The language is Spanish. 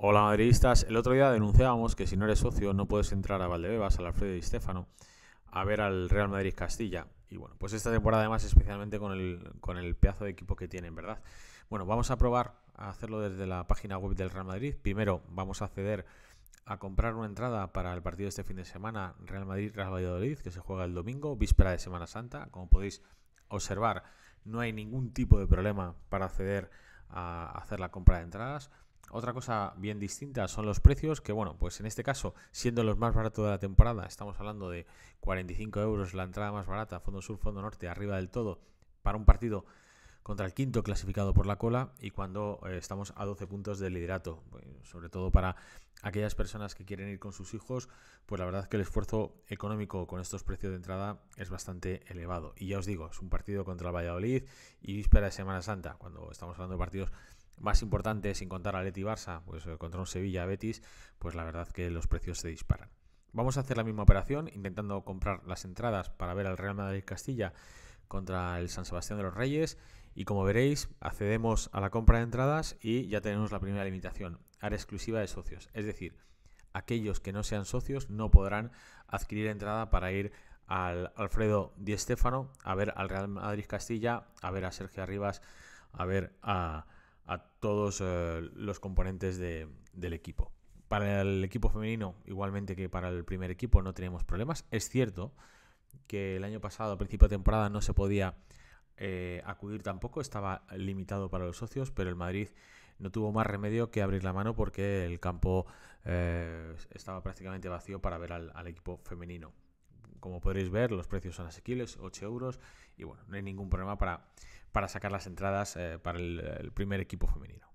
Hola madridistas, el otro día denunciábamos que si no eres socio no puedes entrar a Valdebebas, al Alfredo y Stefano, a ver al Real Madrid Castilla. Y bueno, pues esta temporada además especialmente con el, con el pedazo de equipo que tienen, ¿verdad? Bueno, vamos a probar a hacerlo desde la página web del Real Madrid. Primero vamos a acceder a comprar una entrada para el partido de este fin de semana Real Madrid-Real Valladolid, que se juega el domingo, víspera de Semana Santa. Como podéis observar, no hay ningún tipo de problema para acceder a hacer la compra de entradas. Otra cosa bien distinta son los precios, que bueno, pues en este caso, siendo los más baratos de la temporada, estamos hablando de 45 euros la entrada más barata, fondo sur, fondo norte, arriba del todo, para un partido contra el quinto clasificado por la cola y cuando eh, estamos a 12 puntos de liderato, pues, sobre todo para aquellas personas que quieren ir con sus hijos, pues la verdad que el esfuerzo económico con estos precios de entrada es bastante elevado. Y ya os digo, es un partido contra el Valladolid y víspera de Semana Santa, cuando estamos hablando de partidos más importante, sin contar a Leti Barça, pues eh, contra un Sevilla Betis, pues la verdad que los precios se disparan. Vamos a hacer la misma operación, intentando comprar las entradas para ver al Real Madrid Castilla contra el San Sebastián de los Reyes. Y como veréis, accedemos a la compra de entradas y ya tenemos la primera limitación, área exclusiva de socios. Es decir, aquellos que no sean socios no podrán adquirir entrada para ir al Alfredo Di Stéfano, a ver al Real Madrid Castilla, a ver a Sergio Arribas, a ver a a todos eh, los componentes del equipo. Para el equipo femenino, igualmente que para el primer equipo, no teníamos problemas. Es cierto que el año pasado, a principio de temporada, no se podía eh, acudir tampoco, estaba limitado para los socios, pero el Madrid no tuvo más remedio que abrir la mano porque el campo eh, estaba prácticamente vacío para ver al equipo femenino como podréis ver, los precios son asequibles, 8 euros, y bueno, no hay ningún problema para, para sacar las entradas eh, para el primer equipo femenino.